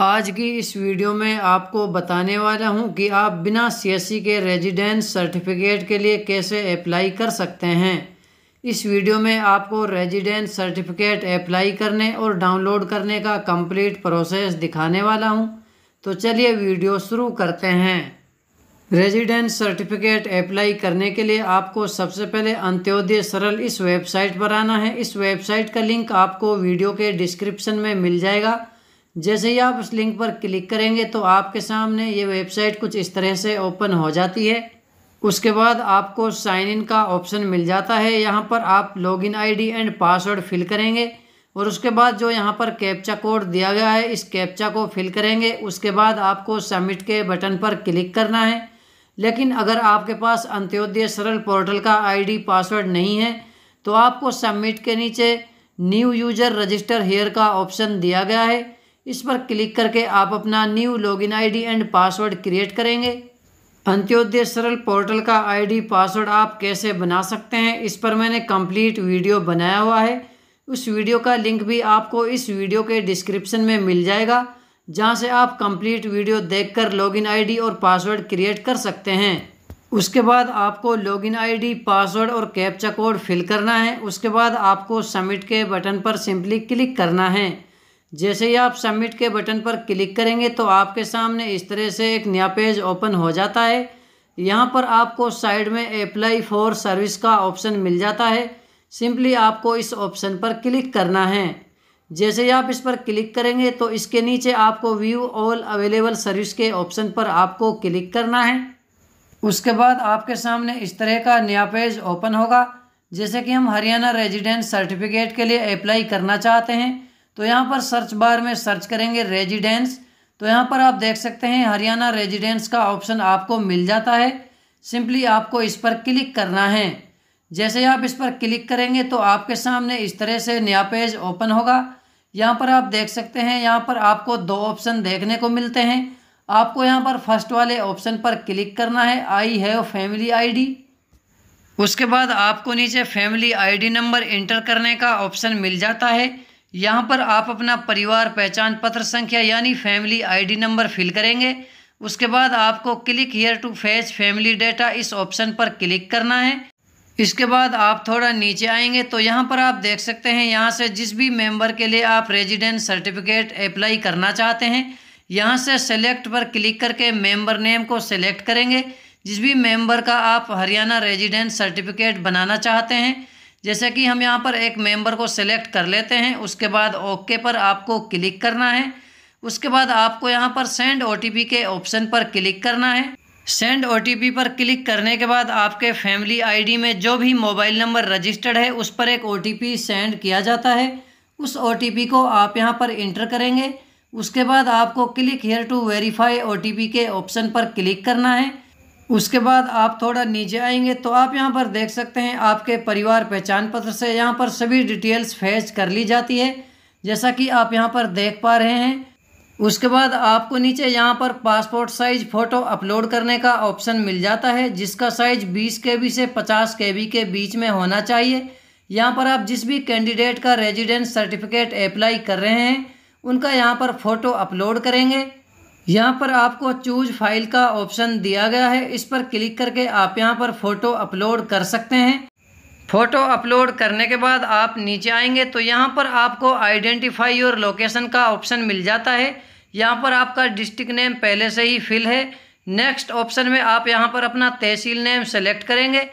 आज की इस वीडियो में आपको बताने वाला हूं कि आप बिना सीएससी e के रेजिडेंस सर्टिफिकेट के लिए कैसे अप्लाई कर सकते हैं इस वीडियो में आपको रेजिडेंस सर्टिफिकेट अप्लाई करने और डाउनलोड करने का कंप्लीट प्रोसेस दिखाने वाला हूं तो चलिए वीडियो शुरू करते हैं रेजिडेंस सर्टिफिकेट अप्लाई करने के लिए आपको सबसे पहले अंत्योदय सरल इस वेबसाइट पर आना है इस वेबसाइट का लिंक आपको वीडियो के डिस्क्रिप्शन में मिल जाएगा जैसे ही आप उस लिंक पर क्लिक करेंगे तो आपके सामने ये वेबसाइट कुछ इस तरह से ओपन हो जाती है उसके बाद आपको साइन इन का ऑप्शन मिल जाता है यहाँ पर आप login ID and password fill करेंगे और उसके बाद जो यहाँ पर कैप्चा कोड दिया गया है इस कैप्चा को फिल करेंगे उसके बाद आपको सबमिट के बटन पर क्लिक करना है लेकिन अगर आपके पास अंत्योदय सरल पोर्टल का आईडी पासवर्ड नहीं है तो आपको सबमिट के नीचे न्यू यूजर रजिस्टर हेयर का ऑप्शन दिया गया है इस पर क्लिक करके आप अपना new login ID and password create करेंगे अंत्योदय सरल पोर्टल का आईडी पासवर्ड आप कैसे बना सकते हैं इस पर मैंने कंप्लीट वीडियो बनाया हुआ है उस वीडियो का लिंक भी आपको इस वीडियो के डिस्क्रिप्शन में मिल जाएगा जहाँ से आप कंप्लीट वीडियो देखकर लॉगिन आईडी और पासवर्ड क्रिएट कर सकते हैं उसके बाद आपको लॉगिन आईडी पासवर्ड और कैप्चा कोड फिल करना है उसके बाद आपको सबमिट के बटन पर सिंपली क्लिक करना है जैसे ही आप सबमिट के बटन पर क्लिक करेंगे तो आपके सामने इस तरह से एक नया पेज ओपन हो जाता है यहाँ पर आपको साइड में अप्लाई फॉर सर्विस का ऑप्शन मिल जाता है सिंपली आपको इस ऑप्शन पर क्लिक करना है जैसे ही आप इस पर क्लिक करेंगे तो इसके नीचे आपको व्यू ऑल अवेलेबल सर्विस के ऑप्शन पर आपको क्लिक करना है उसके बाद आपके सामने इस तरह का नया पेज ओपन होगा जैसे कि हम हरियाणा रेजिडेंट सर्टिफिकेट के लिए अप्लाई करना चाहते हैं तो यहाँ पर सर्च बार में सर्च करेंगे रेजिडेंस तो यहाँ पर आप देख सकते हैं हरियाणा रेजिडेंस का ऑप्शन आपको मिल जाता है सिंपली आपको इस पर क्लिक करना है जैसे आप इस पर क्लिक करेंगे तो आपके सामने इस तरह से नया पेज ओपन होगा यहाँ पर आप देख सकते हैं यहाँ पर आपको दो ऑप्शन देखने को मिलते हैं आपको यहाँ पर फर्स्ट वाले ऑप्शन पर क्लिक करना है आई हैव फैमिली आईडी उसके बाद आपको नीचे फैमिली आईडी नंबर इंटर करने का ऑप्शन मिल जाता है यहाँ पर आप अपना परिवार पहचान पत्र संख्या यानी फैमिली आईडी नंबर फिल करेंगे उसके बाद आपको click here to fetch family data इस ऑप्शन पर क्लिक करना है इसके बाद आप थोड़ा नीचे आएंगे तो यहाँ पर आप देख सकते हैं यहाँ से जिस भी मेंबर के लिए आप रेजिडेंस सर्टिफिकेट अप्लाई करना चाहते हैं यहाँ से सेलेक्ट पर क्लिक करके मेम्बर नेम को सेलेक्ट करेंगे जिस भी मेम्बर का आप हरियाणा रेजिडेंस सर्टिफिकेट बनाना चाहते हैं जैसे कि हम यहाँ पर एक मेंबर को सिलेक्ट कर लेते हैं उसके बाद ओके पर आपको क्लिक करना है उसके बाद आपको यहाँ पर सेंड ओ के ऑप्शन पर क्लिक करना है सेंड ओ पर क्लिक करने के बाद आपके फैमिली आईडी में जो भी मोबाइल नंबर रजिस्टर्ड है उस पर एक ओ सेंड किया जाता है उस ओ को आप यहाँ पर इंटर करेंगे उसके बाद आपको click here to verify okay option पर क्लिक करना है उसके बाद आप थोड़ा नीचे आएंगे तो आप यहाँ पर देख सकते हैं आपके परिवार पहचान पत्र से यहाँ पर सभी डिटेल्स फेच कर ली जाती है जैसा कि आप यहाँ पर देख पा रहे हैं उसके बाद आपको नीचे यहाँ पर पासपोर्ट साइज फ़ोटो अपलोड करने का ऑप्शन मिल जाता है जिसका साइज 20 के से 50 के के बीच में होना चाहिए यहाँ पर आप जिस भी कैंडिडेट का रेजिडेंस सर्टिफिकेट अप्लाई कर रहे हैं उनका यहाँ पर फ़ोटो अपलोड करेंगे यहाँ पर आपको चूज फाइल का ऑप्शन दिया गया है इस पर क्लिक करके आप यहाँ पर फ़ोटो अपलोड कर सकते हैं फ़ोटो अपलोड करने के बाद आप नीचे आएंगे तो यहाँ पर आपको आइडेंटिफाई और लोकेशन का ऑप्शन मिल जाता है यहाँ पर आपका डिस्ट्रिक्ट नेम पहले से ही फिल है नेक्स्ट ऑप्शन में आप यहाँ पर अपना तहसील नेम सेलेक्ट करेंगे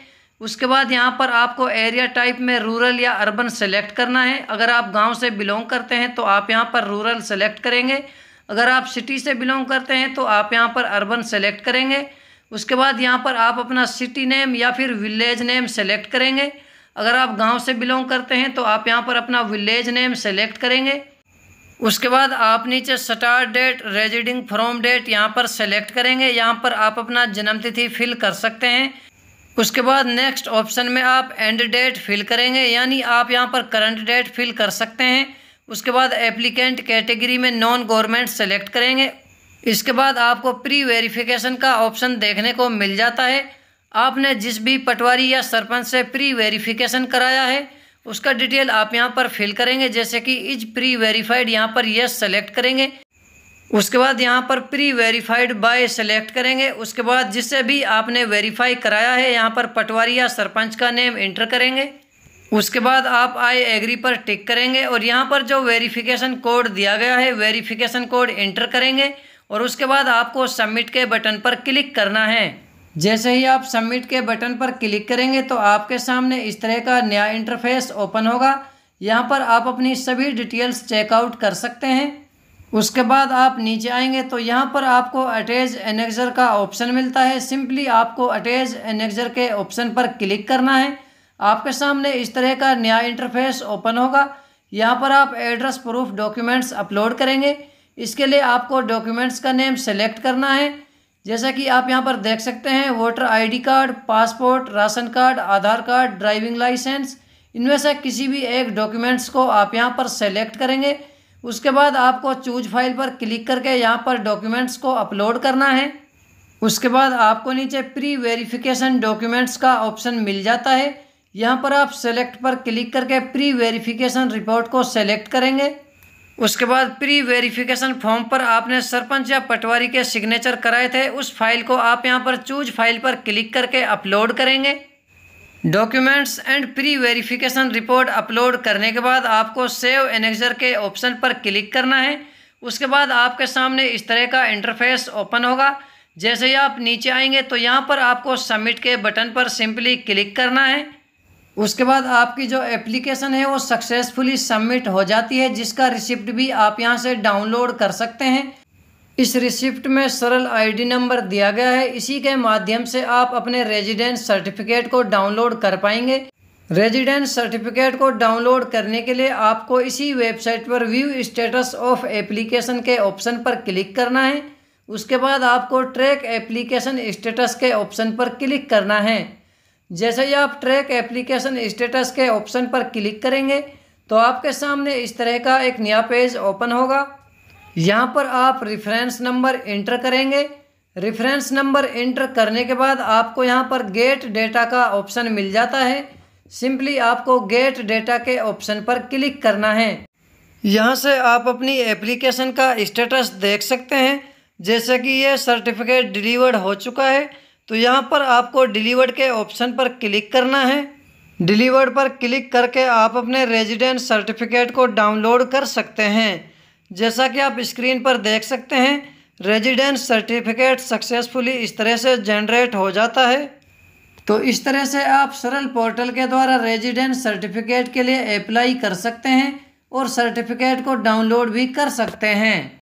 उसके बाद यहाँ पर आपको एरिया टाइप में रूरल या अर्बन सेलेक्ट करना है अगर आप गांव से बिलोंग करते हैं तो आप यहाँ पर रूरल सेलेक्ट करेंगे अगर आप सिटी से बिलोंग करते हैं तो आप यहाँ पर अर्बन सेलेक्ट करेंगे उसके बाद यहाँ पर आप अपना सिटी नेम या फिर विलेज नेम सेलेक्ट करेंगे अगर आप गांव से बिलोंग करते हैं तो आप यहाँ पर अपना विलेज नेम सेलेक्ट करेंगे उसके बाद आप नीचे start date residing from date यहाँ पर सेलेक्ट करेंगे यहाँ पर आप अपना जन्मतिथि फिल कर सकते हैं उसके बाद नेक्स्ट ऑप्शन में आप एंड डेट फिल करेंगे यानी आप यहाँ पर करंट डेट फिल कर सकते हैं उसके बाद एप्लीकेंट कैटेगरी में नॉन गवर्नमेंट सेलेक्ट करेंगे इसके बाद आपको प्री वेरिफिकेशन का ऑप्शन देखने को मिल जाता है आपने जिस भी पटवारी या सरपंच से प्री वेरिफिकेशन कराया है उसका डिटेल आप यहाँ पर फिल करेंगे जैसे कि इज प्री वेरीफाइड यहाँ पर यस सेलेक्ट करेंगे उसके बाद यहाँ पर प्री वेरीफाइड बाय सेलेक्ट करेंगे उसके बाद जिससे भी आपने वेरीफाई कराया है यहाँ पर पटवारी या सरपंच का नेम इंटर करेंगे उसके बाद आप आई एग्री पर टिक करेंगे और यहाँ पर जो वेरिफिकेशन कोड दिया गया है वेरिफिकेशन कोड एंटर करेंगे और उसके बाद आपको सबमिट के बटन पर क्लिक करना है जैसे ही आप सबमिट के बटन पर क्लिक करेंगे तो आपके सामने इस तरह का नया इंटरफेस ओपन होगा यहाँ पर आप अपनी सभी डिटेल्स चेकआउट कर सकते हैं उसके बाद आप नीचे आएंगे तो यहाँ पर आपको अटैच एनेक्जर का ऑप्शन मिलता है सिंपली आपको अटैच एनेक्जर के ऑप्शन पर क्लिक करना है आपके सामने इस तरह का नया इंटरफेस ओपन होगा यहाँ पर आप एड्रेस प्रूफ डॉक्यूमेंट्स अपलोड करेंगे इसके लिए आपको डॉक्यूमेंट्स का नेम सेलेक्ट करना है जैसा कि आप यहाँ पर देख सकते हैं voter ID card passport ration card Aadhaar card driving licence इनमें से किसी भी एक डॉक्यूमेंट्स को आप यहाँ पर सेलेक्ट करेंगे उसके बाद आपको चूज फाइल पर क्लिक करके यहाँ पर डॉक्यूमेंट्स को अपलोड करना है उसके बाद आपको नीचे प्री वेरीफ़िकेशन डॉक्यूमेंट्स का ऑप्शन मिल जाता है यहाँ पर आप सेलेक्ट पर क्लिक करके प्री वेरिफिकेशन रिपोर्ट को सेलेक्ट करेंगे उसके बाद प्री वेरिफिकेशन फॉर्म पर आपने सरपंच या पटवारी के सिग्नेचर कराए थे उस फाइल को आप यहाँ पर चूज फाइल पर क्लिक करके अपलोड करेंगे documents and pre verification report upload करने के बाद आपको सेव एनेक्जर के ऑप्शन पर क्लिक करना है उसके बाद आपके सामने इस तरह का इंटरफेस ओपन होगा जैसे ही आप नीचे आएंगे तो यहाँ पर आपको सबमिट के बटन पर सिंपली क्लिक करना है उसके बाद आपकी जो एप्लीकेशन है वो सक्सेसफुली सबमिट हो जाती है जिसका रिसिप्ट भी आप यहाँ से डाउनलोड कर सकते हैं इस रिसिप्ट में सरल आईडी नंबर दिया गया है इसी के माध्यम से आप अपने रेजिडेंस सर्टिफिकेट को डाउनलोड कर पाएंगे रेजिडेंस सर्टिफिकेट को डाउनलोड करने के लिए आपको इसी वेबसाइट पर व्यू स्टेटस ऑफ एप्लीकेशन के ऑप्शन पर क्लिक करना है उसके बाद आपको ट्रैक एप्लीकेशन स्टेटस के ऑप्शन पर क्लिक करना है जैसे ही आप ट्रैक एप्लीकेशन स्टेटस के ऑप्शन पर क्लिक करेंगे तो आपके सामने इस तरह का एक नया पेज ओपन होगा यहाँ पर आप रिफरेंस नंबर इंटर करेंगे रेफरेंस नंबर इंटर करने के बाद आपको यहाँ पर गेट डेटा का ऑप्शन मिल जाता है सिंपली आपको गेट डेटा के ऑप्शन पर क्लिक करना है यहाँ से आप अपनी एप्लीकेशन का स्टेटस देख सकते हैं जैसे कि ये सर्टिफिकेट डिलीवर्ड हो चुका है तो यहाँ पर आपको डिलीवर्ड के ऑप्शन पर क्लिक करना है डिलीवर्ड पर क्लिक करके आप अपने रेजिडेंस सर्टिफिकेट को डाउनलोड कर सकते हैं जैसा कि आप स्क्रीन पर देख सकते हैं रेजिडेंस सर्टिफिकेट सक्सेसफुली इस तरह से जनरेट हो जाता है तो इस तरह से आप सरल पोर्टल के द्वारा रेजिडेंस सर्टिफिकेट के लिए अप्लाई कर सकते हैं और सर्टिफिकेट को डाउनलोड भी कर सकते हैं